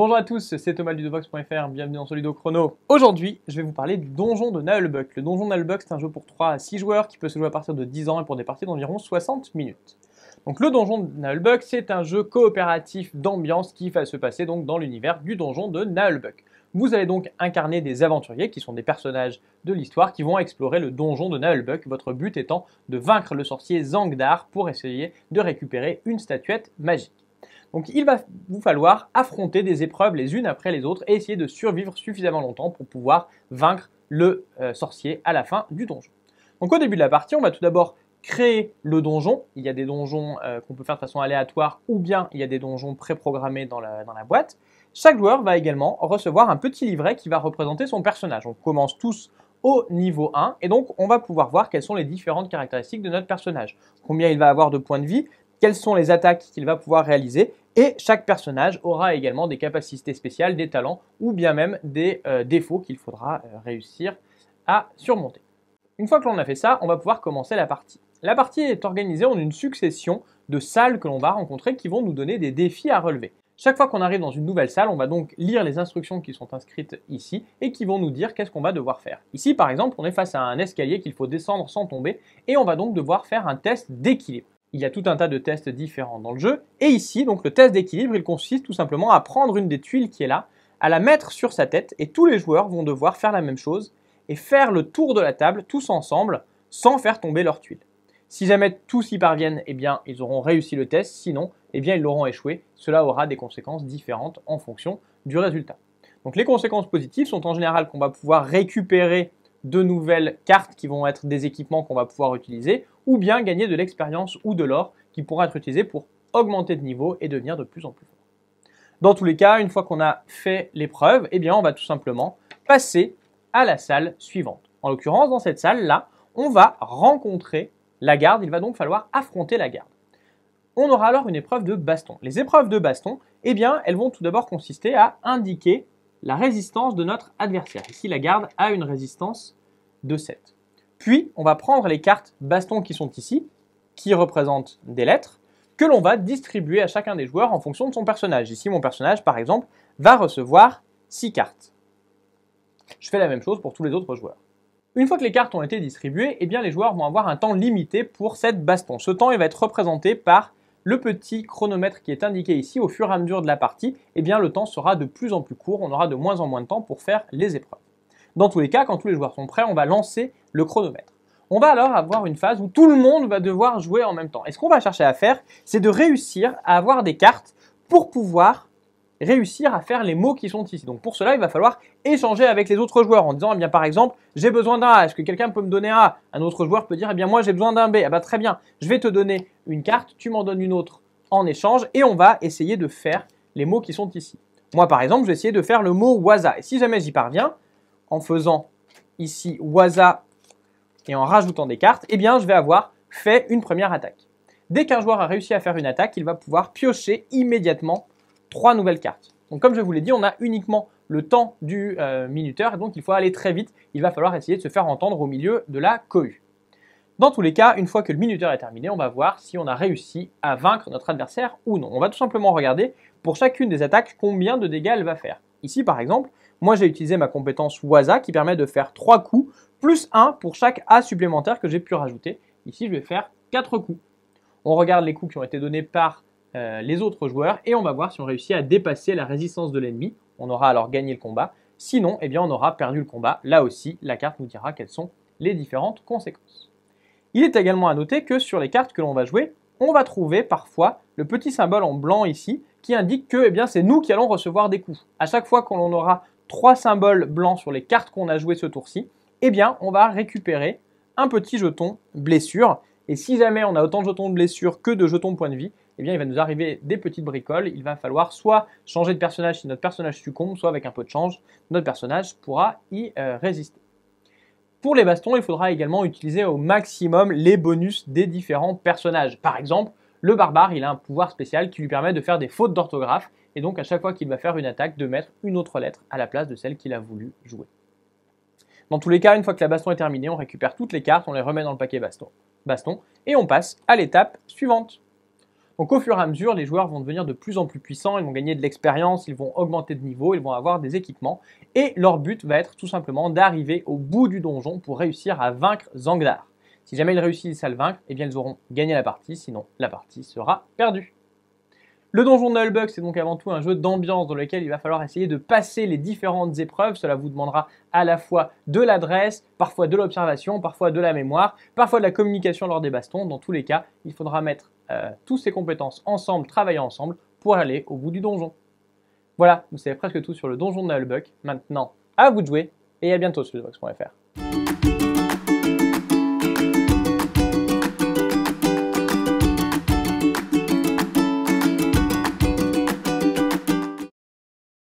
Bonjour à tous, c'est Thomas Ludovox.fr, bienvenue dans Solido Chrono. Aujourd'hui, je vais vous parler du donjon de Nalbuck. Le donjon de c'est un jeu pour 3 à 6 joueurs qui peut se jouer à partir de 10 ans et pour des parties d'environ 60 minutes. Donc le donjon de Nahulbuck, c'est un jeu coopératif d'ambiance qui va se passer donc dans l'univers du donjon de Nahulbuck. Vous allez donc incarner des aventuriers qui sont des personnages de l'histoire qui vont explorer le donjon de Nahulbuck, votre but étant de vaincre le sorcier Zangdar pour essayer de récupérer une statuette magique. Donc il va vous falloir affronter des épreuves les unes après les autres et essayer de survivre suffisamment longtemps pour pouvoir vaincre le euh, sorcier à la fin du donjon. Donc au début de la partie, on va tout d'abord créer le donjon. Il y a des donjons euh, qu'on peut faire de façon aléatoire ou bien il y a des donjons préprogrammés dans la, dans la boîte. Chaque joueur va également recevoir un petit livret qui va représenter son personnage. On commence tous au niveau 1 et donc on va pouvoir voir quelles sont les différentes caractéristiques de notre personnage. Combien il va avoir de points de vie, quelles sont les attaques qu'il va pouvoir réaliser. Et chaque personnage aura également des capacités spéciales, des talents ou bien même des euh, défauts qu'il faudra euh, réussir à surmonter. Une fois que l'on a fait ça, on va pouvoir commencer la partie. La partie est organisée en une succession de salles que l'on va rencontrer qui vont nous donner des défis à relever. Chaque fois qu'on arrive dans une nouvelle salle, on va donc lire les instructions qui sont inscrites ici et qui vont nous dire qu'est-ce qu'on va devoir faire. Ici, par exemple, on est face à un escalier qu'il faut descendre sans tomber et on va donc devoir faire un test d'équilibre il y a tout un tas de tests différents dans le jeu. Et ici, donc le test d'équilibre, il consiste tout simplement à prendre une des tuiles qui est là, à la mettre sur sa tête, et tous les joueurs vont devoir faire la même chose et faire le tour de la table tous ensemble sans faire tomber leur tuile. Si jamais tous y parviennent, eh bien, ils auront réussi le test, sinon, eh bien, ils l'auront échoué. Cela aura des conséquences différentes en fonction du résultat. Donc les conséquences positives sont en général qu'on va pouvoir récupérer de nouvelles cartes qui vont être des équipements qu'on va pouvoir utiliser ou bien gagner de l'expérience ou de l'or qui pourra être utilisé pour augmenter de niveau et devenir de plus en plus fort. Dans tous les cas, une fois qu'on a fait l'épreuve, eh bien on va tout simplement passer à la salle suivante. En l'occurrence, dans cette salle-là, on va rencontrer la garde, il va donc falloir affronter la garde. On aura alors une épreuve de baston. Les épreuves de baston, eh bien, elles vont tout d'abord consister à indiquer la résistance de notre adversaire. Ici, la garde a une résistance de 7. Puis, on va prendre les cartes baston qui sont ici, qui représentent des lettres, que l'on va distribuer à chacun des joueurs en fonction de son personnage. Ici, mon personnage, par exemple, va recevoir 6 cartes. Je fais la même chose pour tous les autres joueurs. Une fois que les cartes ont été distribuées, eh bien les joueurs vont avoir un temps limité pour cette baston. Ce temps il va être représenté par le petit chronomètre qui est indiqué ici au fur et à mesure de la partie. Eh bien le temps sera de plus en plus court, on aura de moins en moins de temps pour faire les épreuves. Dans tous les cas, quand tous les joueurs sont prêts, on va lancer le chronomètre. On va alors avoir une phase où tout le monde va devoir jouer en même temps. Et ce qu'on va chercher à faire, c'est de réussir à avoir des cartes pour pouvoir réussir à faire les mots qui sont ici. Donc pour cela, il va falloir échanger avec les autres joueurs en disant, eh bien par exemple, j'ai besoin d'un A, est-ce que quelqu'un peut me donner un A Un autre joueur peut dire, eh bien moi j'ai besoin d'un B, ah bah très bien, je vais te donner une carte, tu m'en donnes une autre en échange, et on va essayer de faire les mots qui sont ici. Moi par exemple, je vais essayer de faire le mot Waza, et si jamais j'y parviens, en faisant ici Waza et en rajoutant des cartes, eh bien je vais avoir fait une première attaque. Dès qu'un joueur a réussi à faire une attaque, il va pouvoir piocher immédiatement trois nouvelles cartes. Donc comme je vous l'ai dit, on a uniquement le temps du euh, minuteur, et donc il faut aller très vite, il va falloir essayer de se faire entendre au milieu de la cohue. Dans tous les cas, une fois que le minuteur est terminé, on va voir si on a réussi à vaincre notre adversaire ou non. On va tout simplement regarder pour chacune des attaques combien de dégâts elle va faire. Ici, par exemple, moi j'ai utilisé ma compétence Waza qui permet de faire 3 coups, plus 1 pour chaque A supplémentaire que j'ai pu rajouter. Ici, je vais faire 4 coups. On regarde les coups qui ont été donnés par euh, les autres joueurs et on va voir si on réussit à dépasser la résistance de l'ennemi. On aura alors gagné le combat. Sinon, eh bien, on aura perdu le combat. Là aussi, la carte nous dira quelles sont les différentes conséquences. Il est également à noter que sur les cartes que l'on va jouer, on va trouver parfois le petit symbole en blanc ici qui indique que eh bien, c'est nous qui allons recevoir des coups. À chaque fois qu'on aura trois symboles blancs sur les cartes qu'on a jouées ce tour-ci, eh bien, on va récupérer un petit jeton blessure. Et si jamais on a autant de jetons de blessure que de jetons de points de vie, eh bien, il va nous arriver des petites bricoles. Il va falloir soit changer de personnage si notre personnage succombe, soit avec un peu de change, notre personnage pourra y euh, résister. Pour les bastons, il faudra également utiliser au maximum les bonus des différents personnages. Par exemple, le barbare, il a un pouvoir spécial qui lui permet de faire des fautes d'orthographe, et donc à chaque fois qu'il va faire une attaque, de mettre une autre lettre à la place de celle qu'il a voulu jouer. Dans tous les cas, une fois que la baston est terminée, on récupère toutes les cartes, on les remet dans le paquet baston, baston et on passe à l'étape suivante. Donc au fur et à mesure, les joueurs vont devenir de plus en plus puissants, ils vont gagner de l'expérience, ils vont augmenter de niveau, ils vont avoir des équipements, et leur but va être tout simplement d'arriver au bout du donjon pour réussir à vaincre Zangdar. Si jamais ils réussissent à le vaincre, eh bien ils auront gagné la partie, sinon la partie sera perdue. Le donjon de Nullbuck, c'est donc avant tout un jeu d'ambiance dans lequel il va falloir essayer de passer les différentes épreuves. Cela vous demandera à la fois de l'adresse, parfois de l'observation, parfois de la mémoire, parfois de la communication lors des bastons. Dans tous les cas, il faudra mettre euh, toutes ces compétences ensemble, travailler ensemble pour aller au bout du donjon. Voilà, vous savez presque tout sur le donjon de Nullbuck. Maintenant, à vous de jouer et à bientôt sur Xbox.fr.